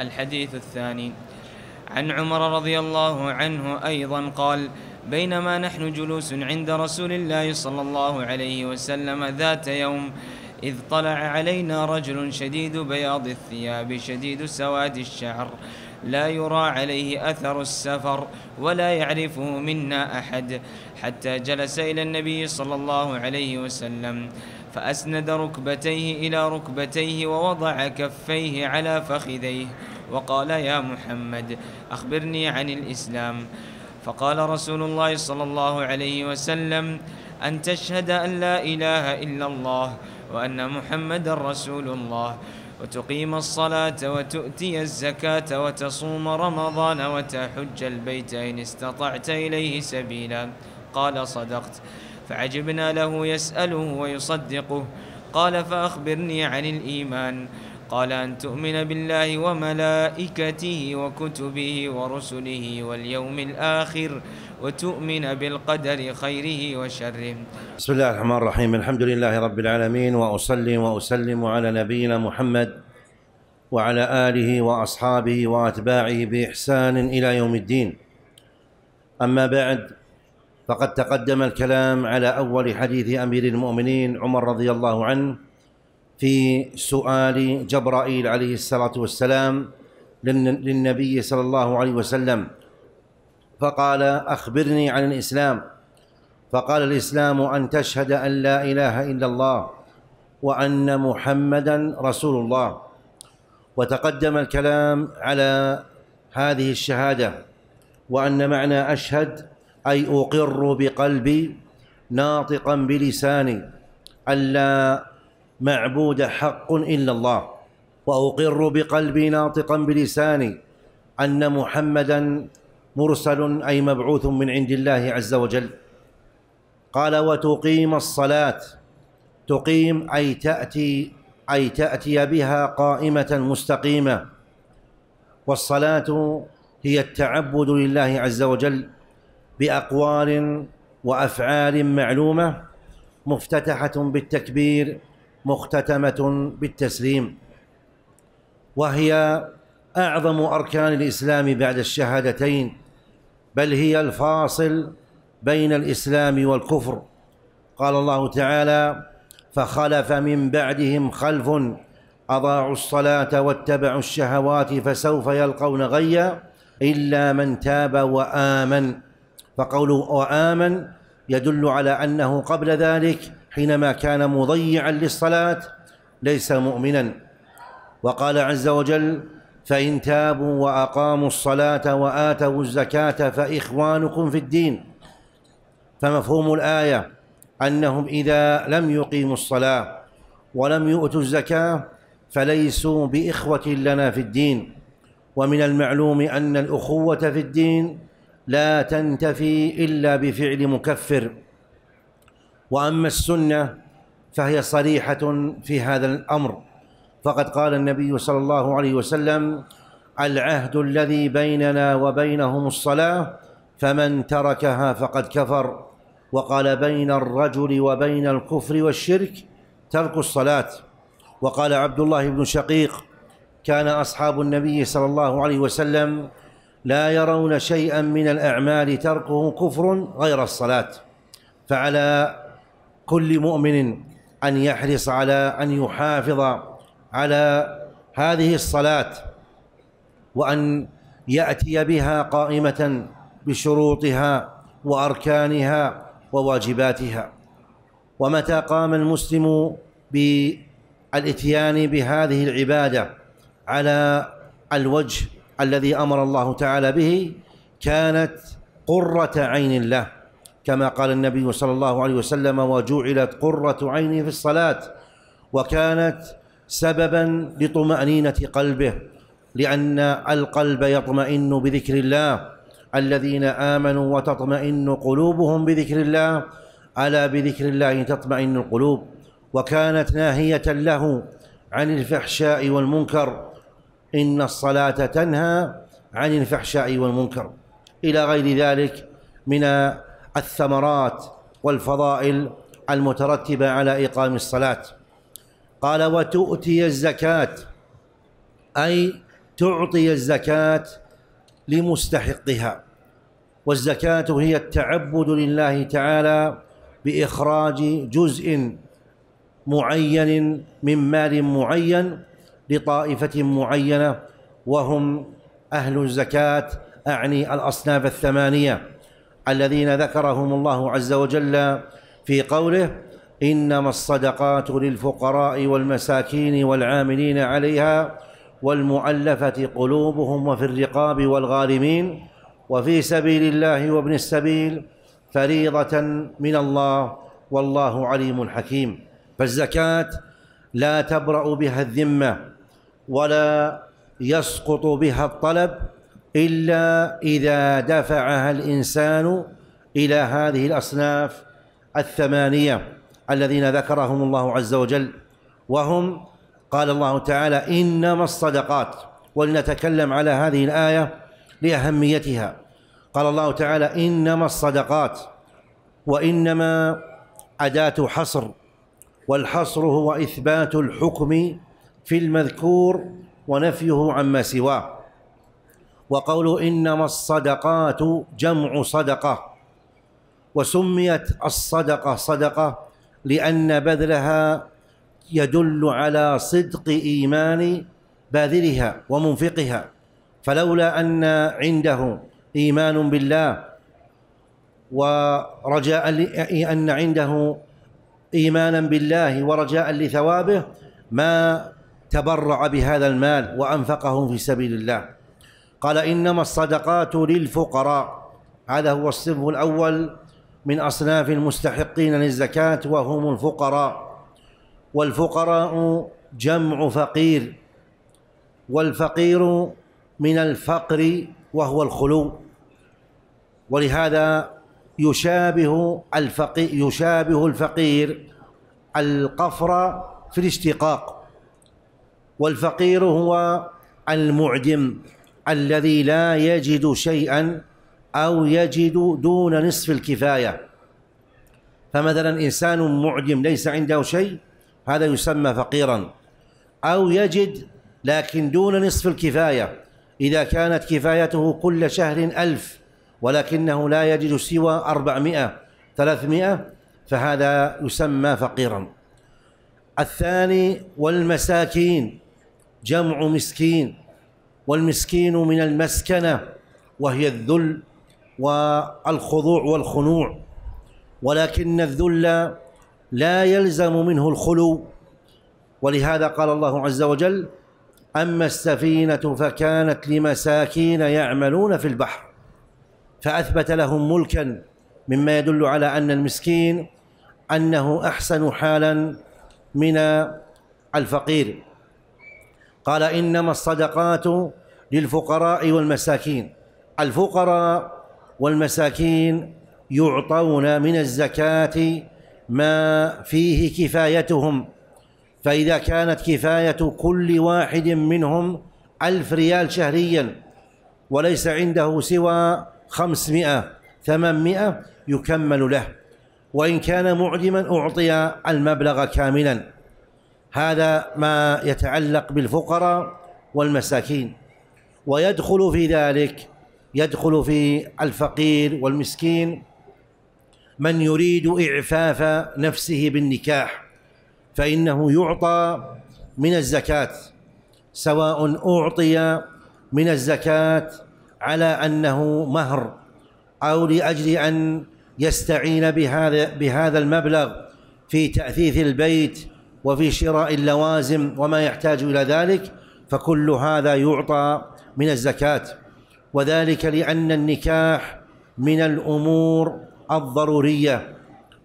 الحديث الثاني عن عمر رضي الله عنه أيضا قال بينما نحن جلوس عند رسول الله صلى الله عليه وسلم ذات يوم إذ طلع علينا رجل شديد بياض الثياب شديد سواد الشعر لا يرى عليه أثر السفر ولا يعرفه منا أحد حتى جلس إلى النبي صلى الله عليه وسلم فأسند ركبتيه إلى ركبتيه ووضع كفيه على فخذيه وقال يا محمد أخبرني عن الإسلام فقال رسول الله صلى الله عليه وسلم أن تشهد أن لا إله إلا الله وأن محمد رسول الله وتقيم الصلاة وتؤتي الزكاة وتصوم رمضان وتحج البيت إن استطعت إليه سبيلا قال صدقت فعجبنا له يسأله ويصدقه قال فأخبرني عن الإيمان قال أن تؤمن بالله وملائكته وكتبه ورسله واليوم الآخر وتؤمن بالقدر خيره وشره بسم الله الرحمن الرحيم الحمد لله رب العالمين وأصلي وأسلم على نبينا محمد وعلى آله وأصحابه وأتباعه بإحسان إلى يوم الدين أما بعد فقد تقدم الكلام على اول حديث امير المؤمنين عمر رضي الله عنه في سؤال جبرائيل عليه الصلاه والسلام للنبي صلى الله عليه وسلم فقال اخبرني عن الاسلام فقال الاسلام ان تشهد ان لا اله الا الله وان محمدا رسول الله وتقدم الكلام على هذه الشهاده وان معنى اشهد أي أقر بقلبي ناطقا بلساني ألا معبود حق إلا الله وأقر بقلبي ناطقا بلساني أن محمدا مرسل أي مبعوث من عند الله عز وجل قال وتقيم الصلاة تقيم أي تأتي أي تأتي بها قائمة مستقيمة والصلاة هي التعبد لله عز وجل باقوال وافعال معلومه مفتتحه بالتكبير مختتمه بالتسليم وهي اعظم اركان الاسلام بعد الشهادتين بل هي الفاصل بين الاسلام والكفر قال الله تعالى فخلف من بعدهم خلف اضاعوا الصلاه واتبعوا الشهوات فسوف يلقون غيا الا من تاب وامن فقوله وآمن يدل على أنه قبل ذلك حينما كان مضيعا للصلاة ليس مؤمنا وقال عز وجل فإن تابوا وأقاموا الصلاة وآتوا الزكاة فإخوانكم في الدين فمفهوم الآية أنهم إذا لم يقيموا الصلاة ولم يؤتوا الزكاة فليسوا بإخوة لنا في الدين ومن المعلوم أن الأخوة في الدين لا تنتفي الا بفعل مكفر واما السنه فهي صريحه في هذا الامر فقد قال النبي صلى الله عليه وسلم العهد الذي بيننا وبينهم الصلاه فمن تركها فقد كفر وقال بين الرجل وبين الكفر والشرك ترك الصلاه وقال عبد الله بن شقيق كان اصحاب النبي صلى الله عليه وسلم لا يرون شيئا من الأعمال تركه كفر غير الصلاة فعلى كل مؤمن أن يحرص على أن يحافظ على هذه الصلاة وأن يأتي بها قائمة بشروطها وأركانها وواجباتها ومتى قام المسلم بالاتيان بهذه العبادة على الوجه الذي امر الله تعالى به كانت قره عين له كما قال النبي صلى الله عليه وسلم وجعلت قره عيني في الصلاه وكانت سببا لطمانينه قلبه لان القلب يطمئن بذكر الله الذين امنوا وتطمئن قلوبهم بذكر الله الا بذكر الله تطمئن القلوب وكانت ناهيه له عن الفحشاء والمنكر إن الصلاة تنهى عن الفحشاء والمنكر إلى غير ذلك من الثمرات والفضائل المترتبة على إقام الصلاة قال وتؤتي الزكاة أي تعطي الزكاة لمستحقها والزكاة هي التعبد لله تعالى بإخراج جزء معين من مال معين لطائفة معينة وهم أهل الزكاة أعني الأصناف الثمانية الذين ذكرهم الله عز وجل في قوله إنما الصدقات للفقراء والمساكين والعاملين عليها والمؤلفة قلوبهم وفي الرقاب والغارمين وفي سبيل الله وابن السبيل فريضة من الله والله عليم حكيم فالزكاة لا تبرأ بها الذمة ولا يسقط بها الطلب إلا إذا دفعها الإنسان إلى هذه الأصناف الثمانية الذين ذكرهم الله عز وجل وهم قال الله تعالى إنما الصدقات ولنتكلم على هذه الآية لأهميتها قال الله تعالى إنما الصدقات وإنما أداة حصر والحصر هو إثبات الحكم في المذكور ونفيه عما سواه وقوله انما الصدقات جمع صدقه وسميت الصدقه صدقه لان بذلها يدل على صدق ايمان باذلها ومنفقها فلولا ان عنده ايمان بالله ورجاء ان عنده ايمانا بالله ورجاء لثوابه ما تبرع بهذا المال وأنفقه في سبيل الله قال إنما الصدقات للفقراء هذا هو الصنف الأول من أصناف المستحقين للزكاة وهم الفقراء والفقراء جمع فقير والفقير من الفقر وهو الخلو ولهذا يشابه الفقير يشابه الفقير القفر في الاشتقاق والفقير هو المعدم الذي لا يجد شيئا أو يجد دون نصف الكفاية فمثلا إنسان معدم ليس عنده شيء هذا يسمى فقيرا أو يجد لكن دون نصف الكفاية إذا كانت كفايته كل شهر ألف ولكنه لا يجد سوى أربعمائة ثلاثمائة فهذا يسمى فقيرا الثاني والمساكين جمع مسكين والمسكين من المسكنه وهي الذل والخضوع والخنوع ولكن الذل لا يلزم منه الخلو ولهذا قال الله عز وجل اما السفينه فكانت لمساكين يعملون في البحر فاثبت لهم ملكا مما يدل على ان المسكين انه احسن حالا من الفقير قال إنما الصدقات للفقراء والمساكين الفقراء والمساكين يعطون من الزكاة ما فيه كفايتهم فإذا كانت كفاية كل واحد منهم ألف ريال شهريا وليس عنده سوى خمسمائة ثمانمائة يكمل له وإن كان معدما أعطي المبلغ كاملا هذا ما يتعلق بالفقراء والمساكين ويدخل في ذلك يدخل في الفقير والمسكين من يريد إعفاف نفسه بالنكاح فإنه يعطى من الزكاة سواء أعطي من الزكاة على أنه مهر أو لأجل أن يستعين بهذا بهذا المبلغ في تأثيث البيت وفي شراء اللوازم وما يحتاج إلى ذلك فكل هذا يعطى من الزكاة وذلك لأن النكاح من الأمور الضرورية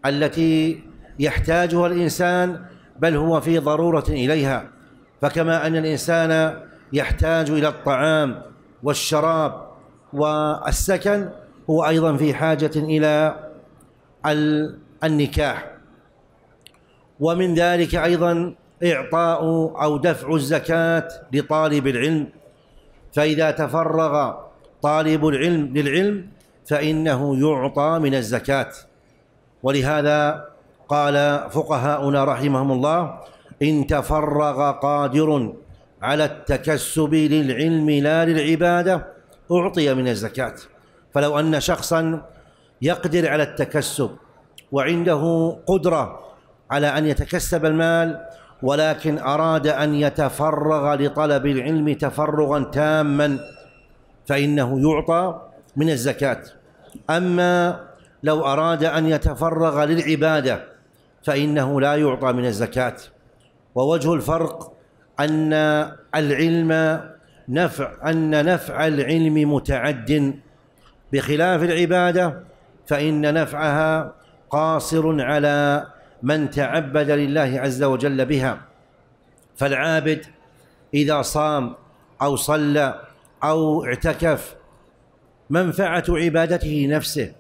التي يحتاجها الإنسان بل هو في ضرورة إليها فكما أن الإنسان يحتاج إلى الطعام والشراب والسكن هو أيضا في حاجة إلى النكاح ومن ذلك أيضا إعطاء أو دفع الزكاة لطالب العلم فإذا تفرغ طالب العلم للعلم فإنه يعطى من الزكاة ولهذا قال فقهاؤنا رحمهم الله إن تفرغ قادر على التكسب للعلم لا للعبادة أعطي من الزكاة فلو أن شخصا يقدر على التكسب وعنده قدرة على أن يتكسب المال ولكن أراد أن يتفرغ لطلب العلم تفرغا تاما فإنه يعطى من الزكاة أما لو أراد أن يتفرغ للعبادة فإنه لا يعطى من الزكاة ووجه الفرق أن العلم نفع أن نفع العلم متعد بخلاف العبادة فإن نفعها قاصر على من تعبد لله عز وجل بها فالعابد إذا صام أو صلى أو اعتكف منفعة عبادته لنفسه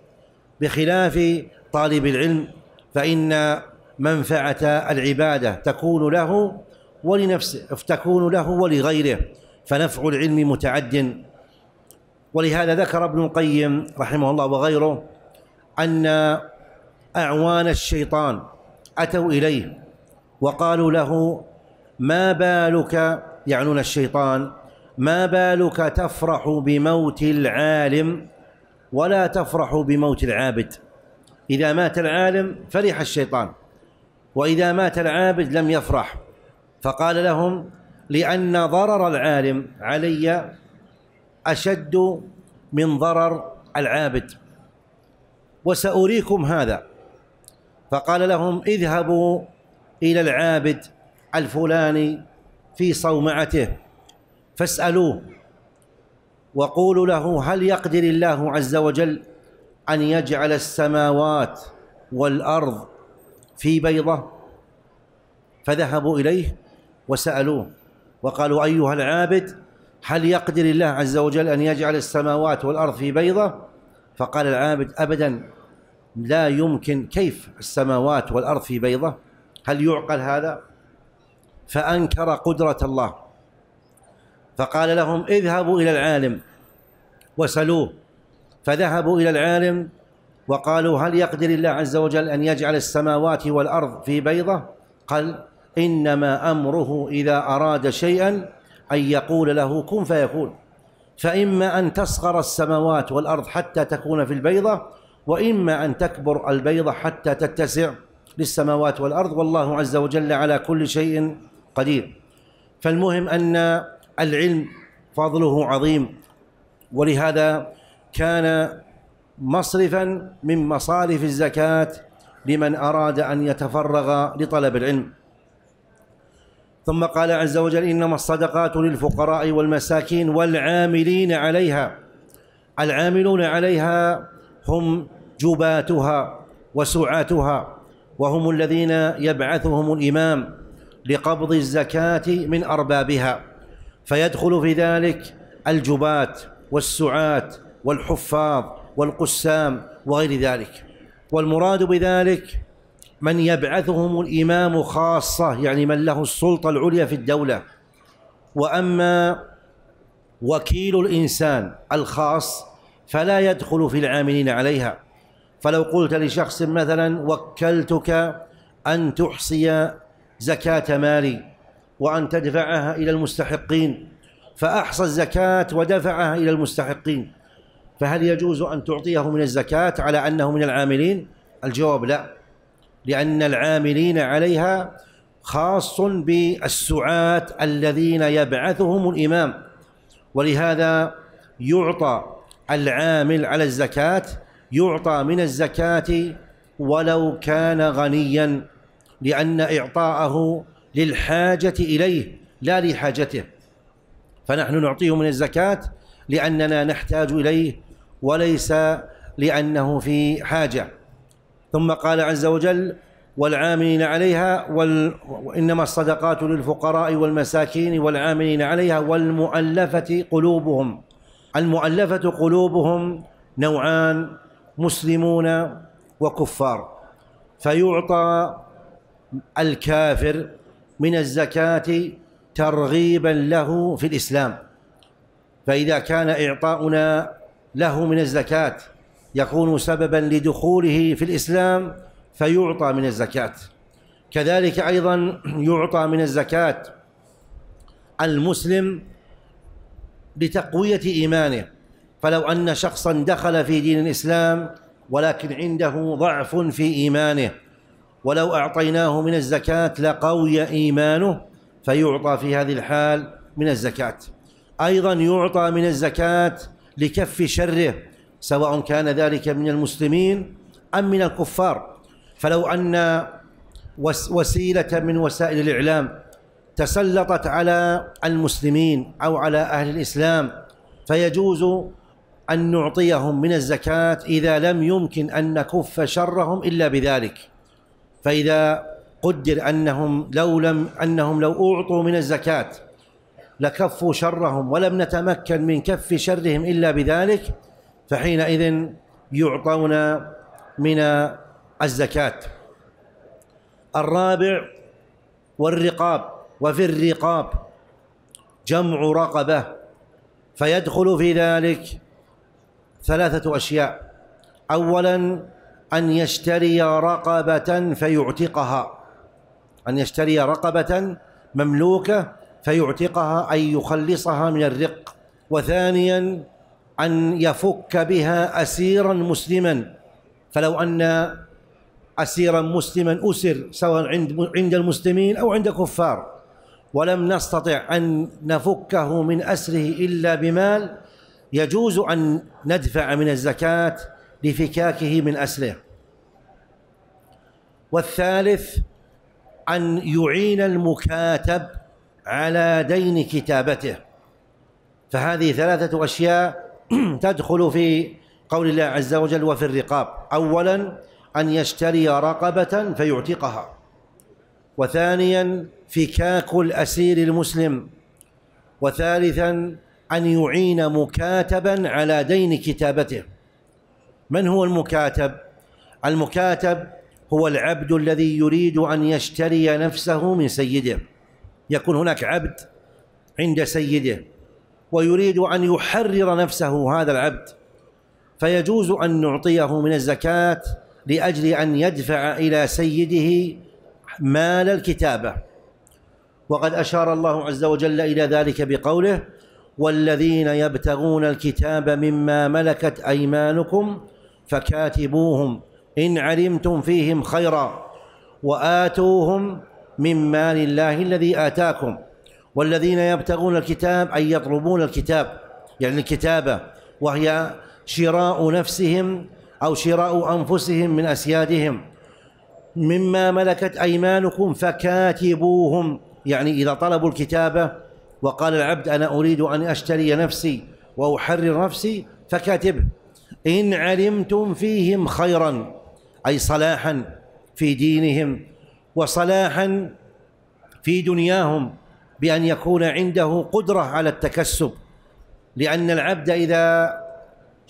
بخلاف طالب العلم فإن منفعة العبادة تكون له ولنفسه تكون له ولغيره فنفع العلم متعد ولهذا ذكر ابن القيم رحمه الله وغيره أن أعوان الشيطان أتوا إليه وقالوا له ما بالك يعنون الشيطان ما بالك تفرح بموت العالم ولا تفرح بموت العابد إذا مات العالم فرح الشيطان وإذا مات العابد لم يفرح فقال لهم لأن ضرر العالم علي أشد من ضرر العابد وسأريكم هذا فقال لهم اذهبوا إلى العابد الفلاني في صومعته فاسألوه وقولوا له هل يقدر الله عز وجل أن يجعل السماوات والأرض في بيضة فذهبوا إليه وسألوه وقالوا أيها العابد هل يقدر الله عز وجل أن يجعل السماوات والأرض في بيضة فقال العابد أبدا لا يمكن كيف السماوات والارض في بيضه هل يعقل هذا فانكر قدره الله فقال لهم اذهبوا الى العالم وسلوه فذهبوا الى العالم وقالوا هل يقدر الله عز وجل ان يجعل السماوات والارض في بيضه قال انما امره اذا اراد شيئا ان يقول له كن فيكون فاما ان تصغر السماوات والارض حتى تكون في البيضه وإما أن تكبر البيضة حتى تتسع للسماوات والأرض والله عز وجل على كل شيء قدير فالمهم أن العلم فضله عظيم ولهذا كان مصرفا من مصارف الزكاة لمن أراد أن يتفرغ لطلب العلم ثم قال عز وجل إنما الصدقات للفقراء والمساكين والعاملين عليها العاملون عليها هم جباتها وسعاتها وهم الذين يبعثهم الإمام لقبض الزكاة من أربابها فيدخل في ذلك الجبات والسعاة والحفاظ والقسام وغير ذلك والمراد بذلك من يبعثهم الإمام خاصة يعني من له السلطة العليا في الدولة وأما وكيل الإنسان الخاص فلا يدخل في العاملين عليها فلو قلت لشخص مثلا وكلتك أن تحصي زكاة مالي وأن تدفعها إلى المستحقين فأحصى الزكاة ودفعها إلى المستحقين فهل يجوز أن تعطيه من الزكاة على أنه من العاملين؟ الجواب لا لأن العاملين عليها خاص بالسعاة الذين يبعثهم الإمام ولهذا يعطى العامل على الزكاة يعطى من الزكاة ولو كان غنيا لأن إعطاءه للحاجة إليه لا لحاجته فنحن نعطيه من الزكاة لأننا نحتاج إليه وليس لأنه في حاجة ثم قال عز وجل والعاملين عليها وال... إنما الصدقات للفقراء والمساكين والعاملين عليها والمؤلفة قلوبهم المؤلفة قلوبهم نوعان مسلمون وكفار فيعطى الكافر من الزكاة ترغيبا له في الإسلام فإذا كان إعطاؤنا له من الزكاة يكون سببا لدخوله في الإسلام فيعطى من الزكاة كذلك أيضا يعطى من الزكاة المسلم لتقوية إيمانه فلو ان شخصا دخل في دين الاسلام ولكن عنده ضعف في ايمانه ولو اعطيناه من الزكاه لقوي ايمانه فيعطى في هذه الحال من الزكاه ايضا يعطى من الزكاه لكف شره سواء كان ذلك من المسلمين ام من الكفار فلو ان وسيله من وسائل الاعلام تسلطت على المسلمين او على اهل الاسلام فيجوز أن نعطيهم من الزكاة إذا لم يمكن أن نكف شرهم إلا بذلك فإذا قدر أنهم لو لم أنهم لو أعطوا من الزكاة لكفوا شرهم ولم نتمكن من كف شرهم إلا بذلك فحينئذ يعطون من الزكاة الرابع والرقاب وفي الرقاب جمع رقبة فيدخل في ذلك ثلاثة أشياء أولا أن يشتري رقبة فيعتقها أن يشتري رقبة مملوكة فيعتقها أي يخلصها من الرق وثانيا أن يفك بها أسيرا مسلما فلو أن أسيرا مسلما أسر سواء عند عند المسلمين أو عند كفار ولم نستطع أن نفكه من أسره إلا بمال يجوز أن ندفع من الزكاة لفكاكه من أسره والثالث أن يعين المكاتب على دين كتابته فهذه ثلاثة أشياء تدخل في قول الله عز وجل وفي الرقاب أولا أن يشتري رقبة فيعتقها وثانيا فكاك الأسير المسلم وثالثا أن يعين مكاتبا على دين كتابته من هو المكاتب؟ المكاتب هو العبد الذي يريد أن يشتري نفسه من سيده يكون هناك عبد عند سيده ويريد أن يحرر نفسه هذا العبد فيجوز أن نعطيه من الزكاة لأجل أن يدفع إلى سيده مال الكتابة وقد أشار الله عز وجل إلى ذلك بقوله والذين يبتغون الكتاب مما ملكت ايمانكم فكاتبوهم ان علمتم فيهم خيرا واتوهم من مال الله الذي اتاكم والذين يبتغون الكتاب اي يطلبون الكتاب يعني الكتابه وهي شراء نفسهم او شراء انفسهم من اسيادهم مما ملكت ايمانكم فكاتبوهم يعني اذا طلبوا الكتابه وقال العبد أنا أريد أن أشتري نفسي وأحرر نفسي فكاتبه إن علمتم فيهم خيرا أي صلاحا في دينهم وصلاحا في دنياهم بأن يكون عنده قدرة على التكسب لأن العبد إذا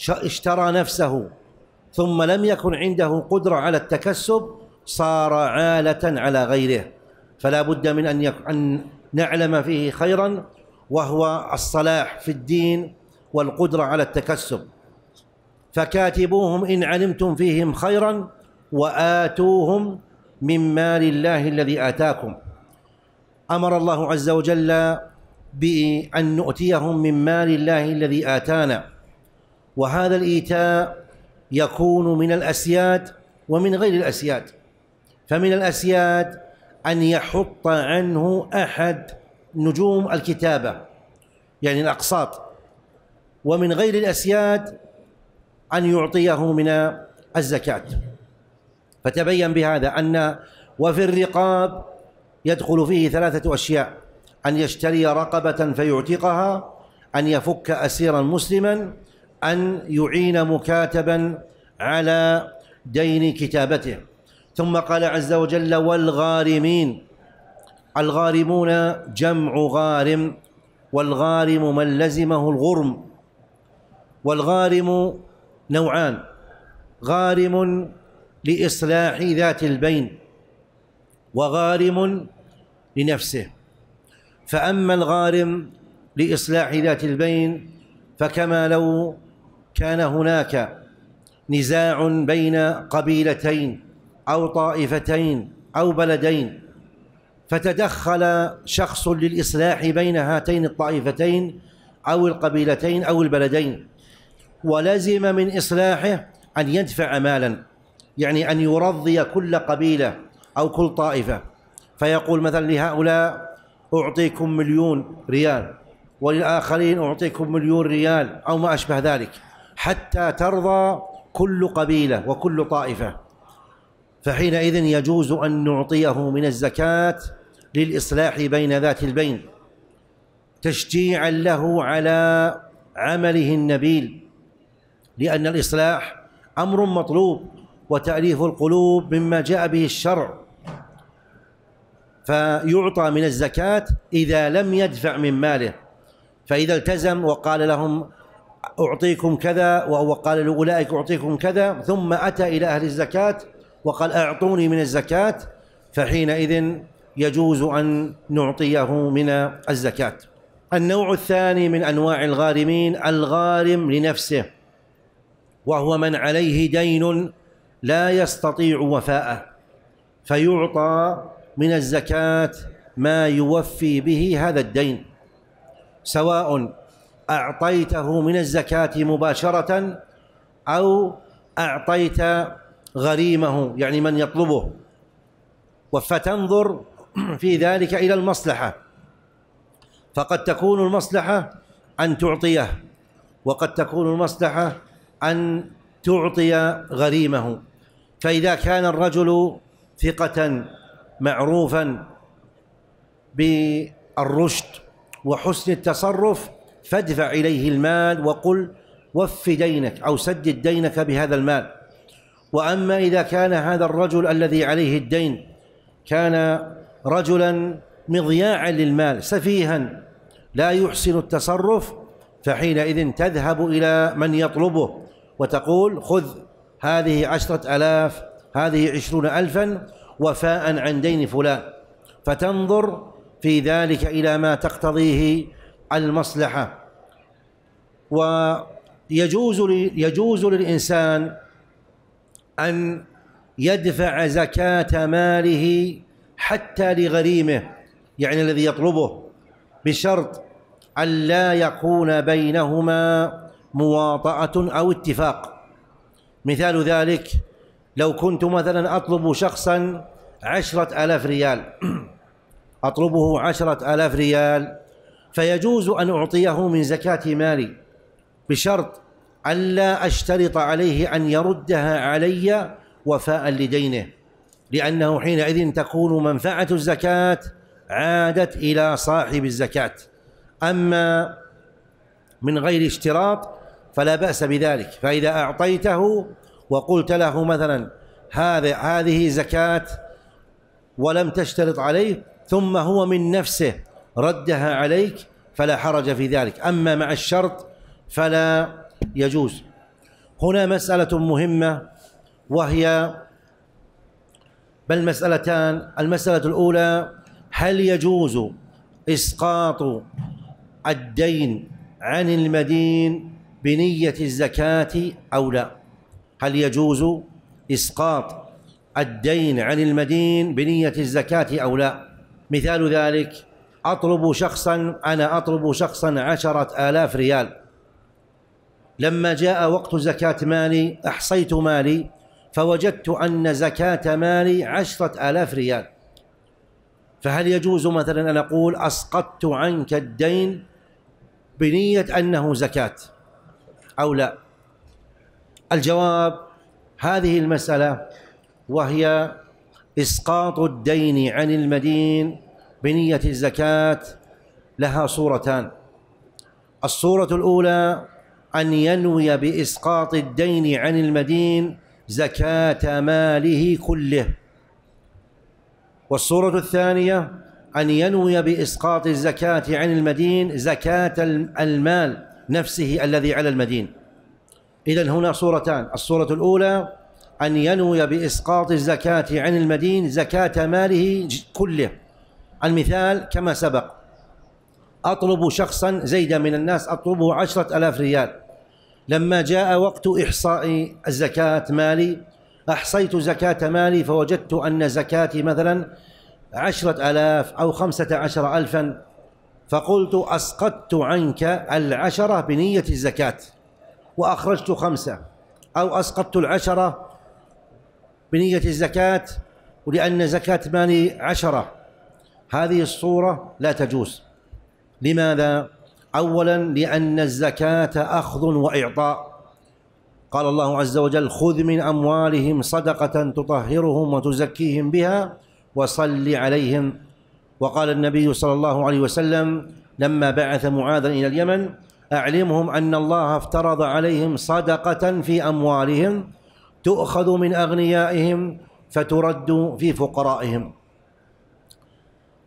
اشترى نفسه ثم لم يكن عنده قدرة على التكسب صار عالة على غيره فلا بد من أن, يك... أن نعلم فيه خيرا وهو الصلاح في الدين والقدرة على التكسب فكاتبوهم إن علمتم فيهم خيرا وآتوهم من مال الله الذي آتاكم أمر الله عز وجل بأن نؤتيهم من مال الله الذي آتانا وهذا الإيتاء يكون من الأسياد ومن غير الأسياد فمن الأسياد أن يحط عنه أحد نجوم الكتابة يعني الأقساط ومن غير الأسياد أن يعطيه من الزكاة فتبين بهذا أن وفي الرقاب يدخل فيه ثلاثة أشياء أن يشتري رقبة فيعتقها أن يفك أسيرا مسلما أن يعين مكاتبا على دين كتابته ثم قال عز وجل والغارمين الغارمون جمع غارم والغارم من لزمه الغرم والغارم نوعان غارم لإصلاح ذات البين وغارم لنفسه فأما الغارم لإصلاح ذات البين فكما لو كان هناك نزاع بين قبيلتين أو طائفتين أو بلدين فتدخل شخص للإصلاح بين هاتين الطائفتين أو القبيلتين أو البلدين ولزم من إصلاحه أن يدفع مالا يعني أن يرضي كل قبيلة أو كل طائفة فيقول مثلا لهؤلاء أعطيكم مليون ريال وللآخرين أعطيكم مليون ريال أو ما أشبه ذلك حتى ترضى كل قبيلة وكل طائفة فحينئذ يجوز أن نعطيه من الزكاة للإصلاح بين ذات البين تشجيعا له على عمله النبيل لأن الإصلاح أمر مطلوب وتأليف القلوب مما جاء به الشرع فيعطى من الزكاة إذا لم يدفع من ماله فإذا التزم وقال لهم أعطيكم كذا وهو قال لأولئك أعطيكم كذا ثم أتى إلى أهل الزكاة وقال أعطوني من الزكاة فحينئذ يجوز أن نعطيه من الزكاة النوع الثاني من أنواع الغارمين الغارم لنفسه وهو من عليه دين لا يستطيع وفاءه فيعطى من الزكاة ما يوفي به هذا الدين سواء أعطيته من الزكاة مباشرة أو أعطيت غريمه يعني من يطلبه فتنظر في ذلك إلى المصلحة فقد تكون المصلحة أن تعطيه وقد تكون المصلحة أن تعطي غريمه فإذا كان الرجل ثقة معروفا بالرشد وحسن التصرف فادفع إليه المال وقل وف دينك أو سدد دينك بهذا المال واما اذا كان هذا الرجل الذي عليه الدين كان رجلا مضياعا للمال سفيها لا يحسن التصرف فحينئذ تذهب الى من يطلبه وتقول خذ هذه عشرة ألاف هذه عشرون ألفا وفاء عن دين فلان فتنظر في ذلك إلى ما تقتضيه المصلحة ويجوز يجوز للإنسان أن يدفع زكاة ماله حتى لغريمه يعني الذي يطلبه بشرط أن لا يكون بينهما مواطأة أو اتفاق مثال ذلك لو كنت مثلا أطلب شخصا عشرة ألاف ريال أطلبه عشرة ألاف ريال فيجوز أن أعطيه من زكاة مالي بشرط ألا أشترط عليه أن يردها علي وفاء لدينه لأنه حينئذ تكون منفعة الزكاة عادت إلى صاحب الزكاة أما من غير اشتراط فلا بأس بذلك فإذا أعطيته وقلت له مثلا هذا هذه زكاة ولم تشترط عليه ثم هو من نفسه ردها عليك فلا حرج في ذلك أما مع الشرط فلا يجوز هنا مسألة مهمة وهي بل مسألتان المسألة الأولى هل يجوز إسقاط الدين عن المدين بنية الزكاة أو لا هل يجوز إسقاط الدين عن المدين بنية الزكاة أو لا مثال ذلك أطلب شخصا أنا أطلب شخصا عشرة آلاف ريال لما جاء وقت زكاة مالي أحصيت مالي فوجدت أن زكاة مالي عشرة آلاف ريال فهل يجوز مثلا أن أقول أسقطت عنك الدين بنية أنه زكاة أو لا الجواب هذه المسألة وهي إسقاط الدين عن المدين بنية الزكاة لها صورتان الصورة الأولى أن ينوي بإسقاط الدين عن المدين زكاة ماله كله والصورة الثانية أن ينوي بإسقاط الزكاة عن المدين زكاة المال نفسه الذي على المدين إذا هنا صورتان الصورة الأولى أن ينوي بإسقاط الزكاة عن المدين زكاة ماله كله المثال كما سبق أطلب شخصا زيدا من الناس أطلبه عشرة ألاف ريال لما جاء وقت إحصاء زكاة مالي أحصيت زكاة مالي فوجدت أن زكاتي مثلا عشرة ألاف أو خمسة عشر ألفا فقلت أسقطت عنك العشرة بنية الزكاة وأخرجت خمسة أو أسقطت العشرة بنية الزكاة ولأن زكاة مالي عشرة هذه الصورة لا تجوز لماذا؟ اولا لان الزكاه اخذ واعطاء قال الله عز وجل خذ من اموالهم صدقه تطهرهم وتزكيهم بها وصل عليهم وقال النبي صلى الله عليه وسلم لما بعث معاذا الى اليمن اعلمهم ان الله افترض عليهم صدقه في اموالهم تؤخذ من اغنيائهم فترد في فقرائهم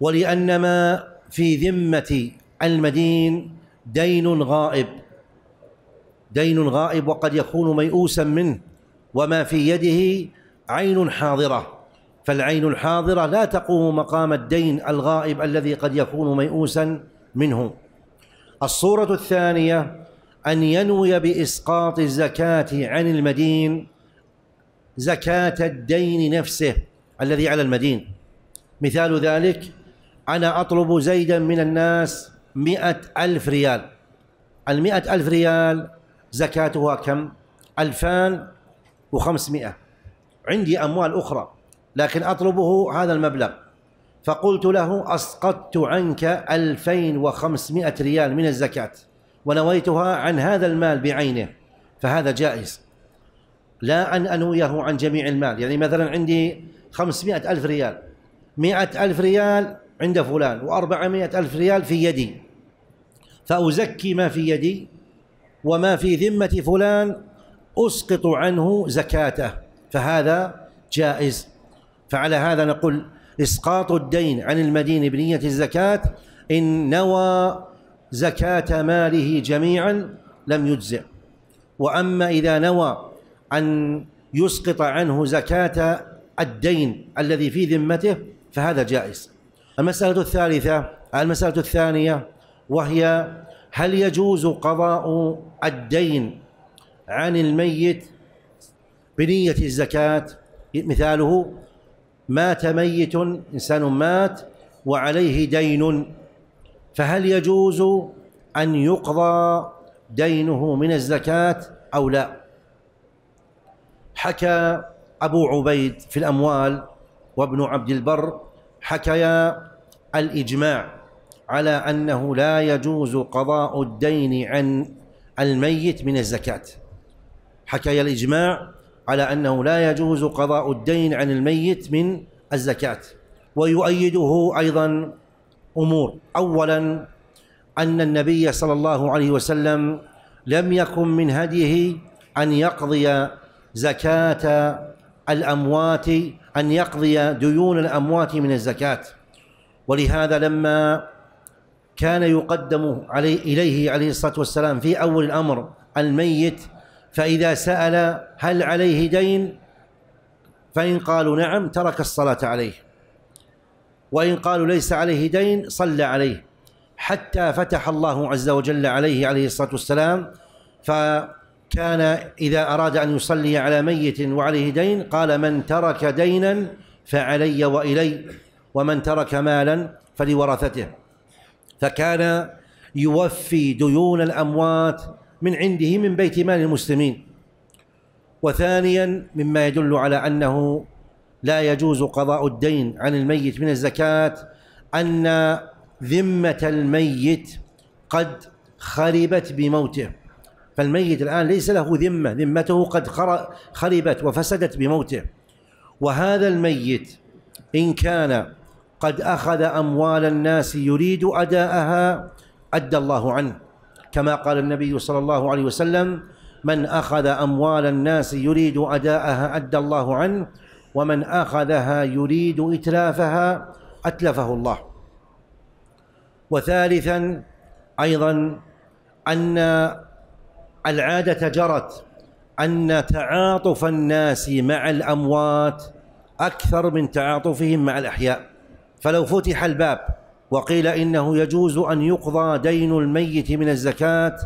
ولان ما في ذمه المدين دين غائب دين غائب وقد يكون ميؤوسا منه وما في يده عين حاضره فالعين الحاضره لا تقوم مقام الدين الغائب الذي قد يكون ميؤوسا منه الصوره الثانيه ان ينوي باسقاط الزكاه عن المدين زكاه الدين نفسه الذي على المدين مثال ذلك انا اطلب زيدا من الناس مئة ألف ريال المئة ألف ريال زكاتها كم ألفان وخمسمائة عندي أموال أخرى لكن أطلبه هذا المبلغ فقلت له أسقطت عنك ألفين وخمسمائة ريال من الزكاة ونويتها عن هذا المال بعينه فهذا جائز لا أن أنويه عن جميع المال يعني مثلا عندي خمسمائة ألف ريال مئة ألف ريال عند فلان وأربعمائة ألف ريال في يدي فأزكي ما في يدي وما في ذمة فلان أسقط عنه زكاته فهذا جائز فعلى هذا نقول إسقاط الدين عن المدين بنية الزكاة إن نوى زكاة ماله جميعا لم يجزئ وأما إذا نوى أن يسقط عنه زكاة الدين الذي في ذمته فهذا جائز المسألة الثالثة المسألة الثانية وهي هل يجوز قضاء الدين عن الميت بنية الزكاة مثاله مات ميت إنسان مات وعليه دين فهل يجوز أن يقضى دينه من الزكاة أو لا حكى أبو عبيد في الأموال وابن عبد البر حكيا الإجماع على أنه لا يجوز قضاء الدين عن الميت من الزكاة حكي الإجماع على أنه لا يجوز قضاء الدين عن الميت من الزكاة ويؤيده أيضا أمور أولا أن النبي صلى الله عليه وسلم لم يكن من هديه أن يقضي زكاة الأموات أن يقضي ديون الأموات من الزكاة ولهذا لما كان يقدم عليه إليه عليه الصلاة والسلام في أول الأمر الميت فإذا سأل هل عليه دين فإن قالوا نعم ترك الصلاة عليه وإن قالوا ليس عليه دين صلى عليه حتى فتح الله عز وجل عليه عليه الصلاة والسلام فكان إذا أراد أن يصلي على ميت وعليه دين قال من ترك دينا فعلي وإلي ومن ترك مالا فلورثته فكان يوفي ديون الأموات من عنده من بيت مال المسلمين وثانيا مما يدل على أنه لا يجوز قضاء الدين عن الميت من الزكاة أن ذمة الميت قد خربت بموته فالميت الآن ليس له ذمة ذمته قد خربت وفسدت بموته وهذا الميت إن كان قد أخذ أموال الناس يريد أداءها أدى الله عنه كما قال النبي صلى الله عليه وسلم من أخذ أموال الناس يريد أداءها أدى الله عنه ومن أخذها يريد إتلافها أتلفه الله وثالثا أيضا أن العادة جرت أن تعاطف الناس مع الأموات أكثر من تعاطفهم مع الأحياء فلو فتح الباب وقيل انه يجوز ان يقضى دين الميت من الزكاه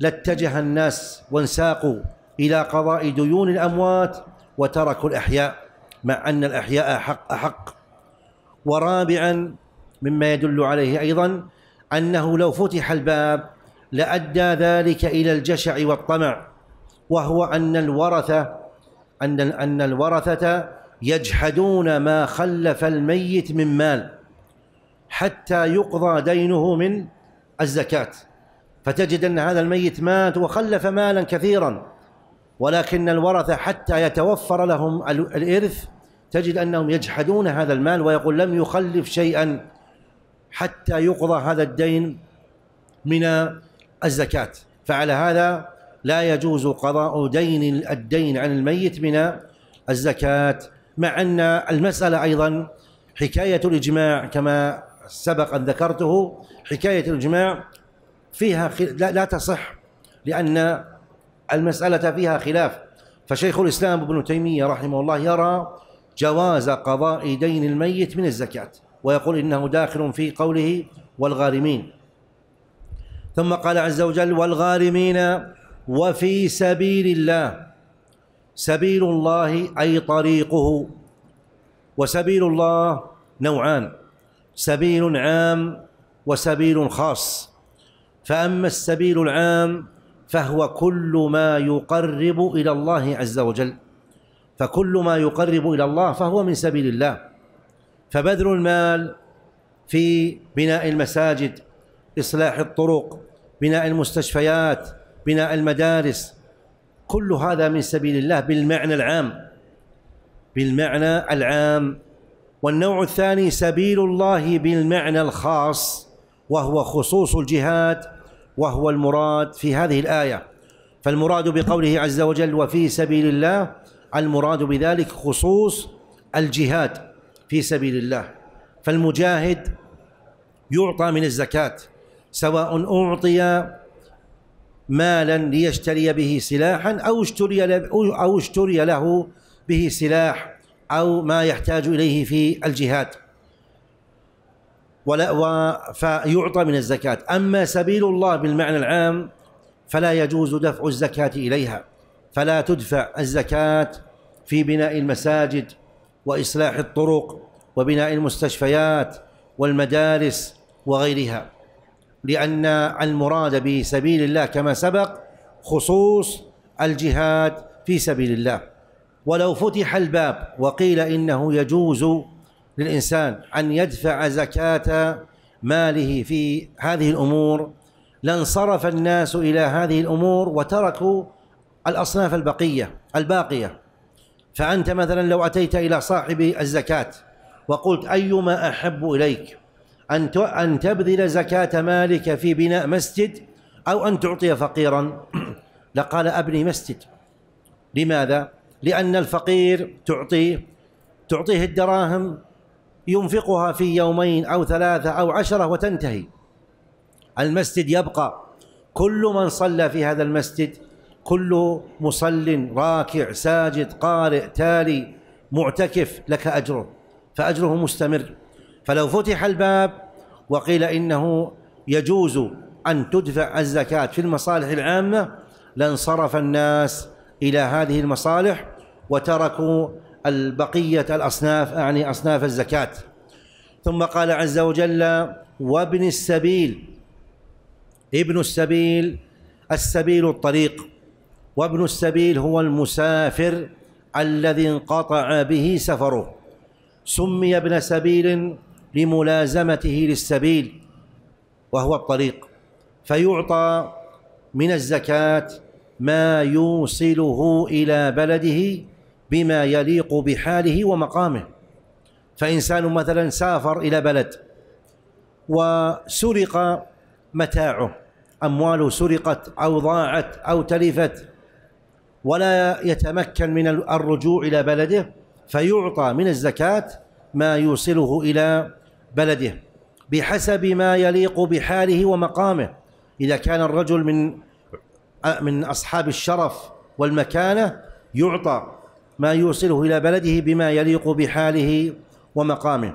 لاتجه الناس وانساقوا الى قضاء ديون الاموات وتركوا الاحياء مع ان الاحياء حق احق ورابعا مما يدل عليه ايضا انه لو فتح الباب لادى ذلك الى الجشع والطمع وهو ان الورثه ان ان الورثه يجحدون ما خلف الميت من مال حتى يقضى دينه من الزكاه فتجد ان هذا الميت مات وخلف مالا كثيرا ولكن الورثه حتى يتوفر لهم الارث تجد انهم يجحدون هذا المال ويقول لم يخلف شيئا حتى يقضى هذا الدين من الزكاه فعلى هذا لا يجوز قضاء دين الدين عن الميت من الزكاه مع أن المسألة أيضا حكاية الإجماع كما سبق أن ذكرته حكاية الإجماع فيها لا, لا تصح لأن المسألة فيها خلاف فشيخ الإسلام ابن تيمية رحمه الله يرى جواز قضاء دين الميت من الزكاة ويقول إنه داخل في قوله والغارمين ثم قال عز وجل والغارمين وفي سبيل الله سبيل الله اي طريقه وسبيل الله نوعان سبيل عام وسبيل خاص فاما السبيل العام فهو كل ما يقرب الى الله عز وجل فكل ما يقرب الى الله فهو من سبيل الله فبذل المال في بناء المساجد اصلاح الطرق بناء المستشفيات بناء المدارس كل هذا من سبيل الله بالمعنى العام بالمعنى العام والنوع الثاني سبيل الله بالمعنى الخاص وهو خصوص الجهاد وهو المراد في هذه الآية فالمراد بقوله عز وجل وفي سبيل الله المراد بذلك خصوص الجهاد في سبيل الله فالمجاهد يعطى من الزكاة سواء أعطي مالا ليشتري به سلاحا أو اشتري أو اشتري له به سلاح أو ما يحتاج إليه في الجهاد ولا فيعطى من الزكاة أما سبيل الله بالمعنى العام فلا يجوز دفع الزكاة إليها فلا تدفع الزكاة في بناء المساجد وإصلاح الطرق وبناء المستشفيات والمدارس وغيرها لأن المراد بسبيل الله كما سبق خصوص الجهاد في سبيل الله ولو فتح الباب وقيل إنه يجوز للإنسان أن يدفع زكاة ماله في هذه الأمور لانصرف الناس إلى هذه الأمور وتركوا الأصناف البقية الباقية فأنت مثلا لو أتيت إلى صاحب الزكاة وقلت أيما أحب إليك أن أن تبذل زكاة مالك في بناء مسجد أو أن تعطي فقيرا لقال أبني مسجد لماذا؟ لأن الفقير تعطيه تعطيه الدراهم ينفقها في يومين أو ثلاثة أو عشرة وتنتهي المسجد يبقى كل من صلى في هذا المسجد كل مصل راكع ساجد قارئ تالي معتكف لك أجره فأجره مستمر فلو فتح الباب وقيل إنه يجوز أن تدفع الزكاة في المصالح العامة لانصرف الناس إلى هذه المصالح وتركوا البقية الأصناف أعني أصناف الزكاة ثم قال عز وجل وابن السبيل ابن السبيل السبيل الطريق وابن السبيل هو المسافر الذي انقطع به سفره سمي ابن سبيل لملازمته للسبيل وهو الطريق فيعطى من الزكاه ما يوصله الى بلده بما يليق بحاله ومقامه فانسان مثلا سافر الى بلد وسرق متاعه امواله سرقت او ضاعت او تلفت ولا يتمكن من الرجوع الى بلده فيعطى من الزكاه ما يوصله الى بلده بحسب ما يليق بحاله ومقامه إذا كان الرجل من من أصحاب الشرف والمكانة يعطى ما يوصله إلى بلده بما يليق بحاله ومقامه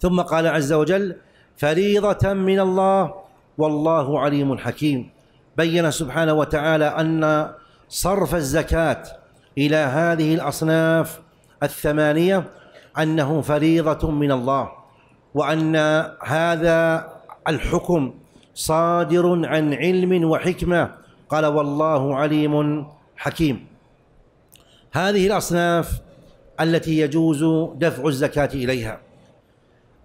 ثم قال عز وجل فريضة من الله والله عليم حكيم بين سبحانه وتعالى أن صرف الزكاة إلى هذه الأصناف الثمانية أنه فريضة من الله وأن هذا الحكم صادر عن علم وحكمة قال والله عليم حكيم هذه الأصناف التي يجوز دفع الزكاة إليها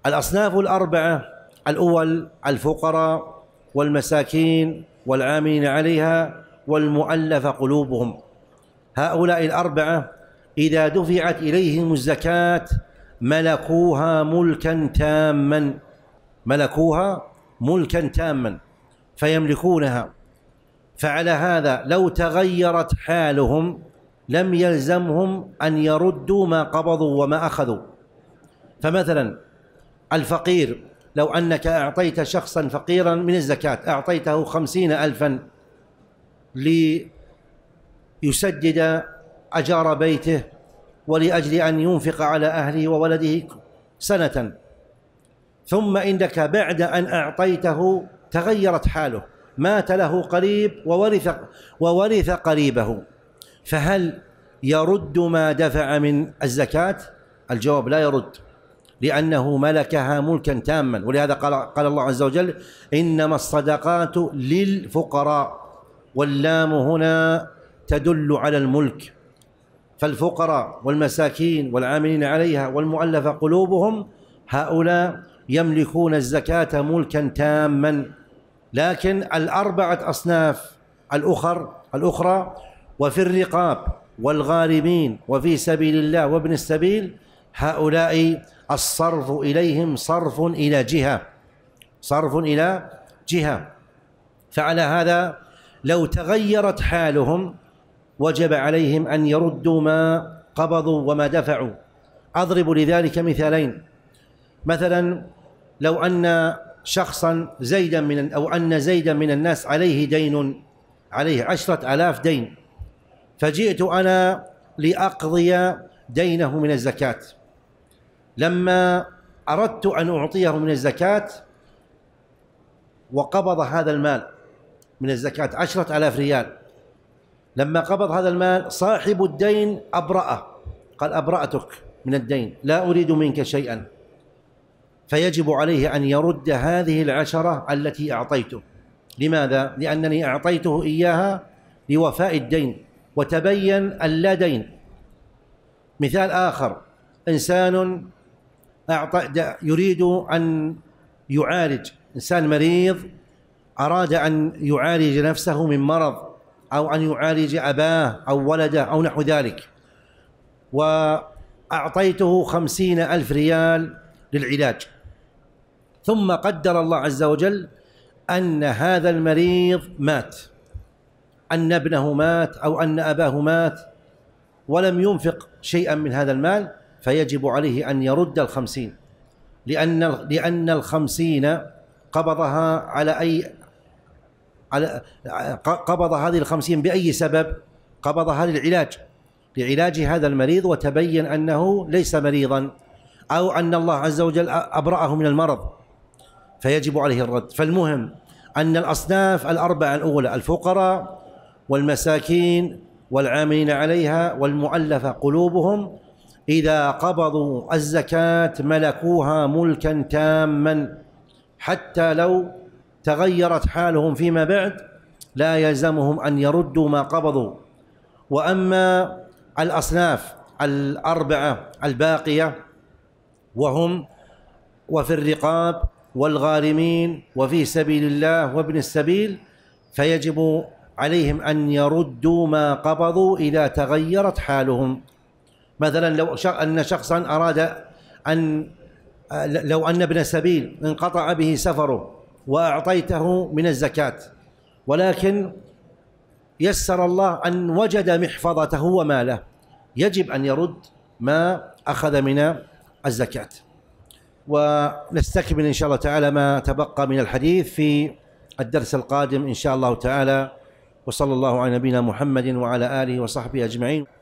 الأصناف الأربعة الأول الفقراء والمساكين والعاملين عليها والمؤلف قلوبهم هؤلاء الأربعة إذا دفعت إليهم الزكاة ملكوها ملكا تاما ملكوها ملكا تاما فيملكونها فعلى هذا لو تغيرت حالهم لم يلزمهم ان يردوا ما قبضوا وما اخذوا فمثلا الفقير لو انك اعطيت شخصا فقيرا من الزكاه اعطيته خمسين الفا ليسدد اجار بيته ولاجل ان ينفق على اهله وولده سنه ثم انك بعد ان اعطيته تغيرت حاله مات له قريب وورث وورث قريبه فهل يرد ما دفع من الزكاه الجواب لا يرد لأنه ملكها ملكا تاما ولهذا قال, قال الله عز وجل إنما الصدقات للفقراء واللام هنا تدل على الملك فالفقراء والمساكين والعاملين عليها والمؤلفة قلوبهم هؤلاء يملكون الزكاة ملكا تاما لكن الأربعة أصناف الأخر الأخرى وفي الرقاب والغارمين وفي سبيل الله وابن السبيل هؤلاء الصرف إليهم صرف إلى جهة صرف إلى جهة فعلى هذا لو تغيرت حالهم وجب عليهم أن يردوا ما قبضوا وما دفعوا أضرب لذلك مثالين مثلا لو أن شخصا زيدا من أو أن زيدا من الناس عليه دين عليه عشرة آلاف دين فجئت أنا لأقضي دينه من الزكاة لما أردت أن أعطيه من الزكاة وقبض هذا المال من الزكاة عشرة آلاف ريال لما قبض هذا المال صاحب الدين أبرأه قال أبرأتك من الدين لا أريد منك شيئا فيجب عليه أن يرد هذه العشرة التي أعطيته لماذا؟ لأنني أعطيته إياها لوفاء الدين وتبين اللا دين مثال آخر إنسان أعطى يريد أن يعالج إنسان مريض أراد أن يعالج نفسه من مرض أو أن يعالج أباه أو ولده أو نحو ذلك وأعطيته خمسين ألف ريال للعلاج ثم قدر الله عز وجل أن هذا المريض مات أن ابنه مات أو أن أباه مات ولم ينفق شيئا من هذا المال فيجب عليه أن يرد الخمسين لأن لأن الخمسين قبضها على أي على قبض هذه الخمسين بأي سبب قبضها للعلاج لعلاج هذا المريض وتبين أنه ليس مريضا أو أن الله عز وجل أبرأه من المرض فيجب عليه الرد فالمهم أن الأصناف الأربعة الأولى الفقراء والمساكين والعاملين عليها والمؤلفة قلوبهم إذا قبضوا الزكاة ملكوها ملكا تاما حتى لو تغيرت حالهم فيما بعد لا يلزمهم أن يردوا ما قبضوا وأما الأصناف الأربعة الباقية وهم وفي الرقاب والغارمين وفي سبيل الله وابن السبيل فيجب عليهم أن يردوا ما قبضوا إذا تغيرت حالهم مثلا لو أن شخصا أراد أن لو أن ابن سبيل انقطع به سفره وأعطيته من الزكاة ولكن يسر الله أن وجد محفظته وماله يجب أن يرد ما أخذ من الزكاة ونستكمل إن شاء الله تعالى ما تبقى من الحديث في الدرس القادم إن شاء الله تعالى وصلى الله على نبينا محمد وعلى آله وصحبه أجمعين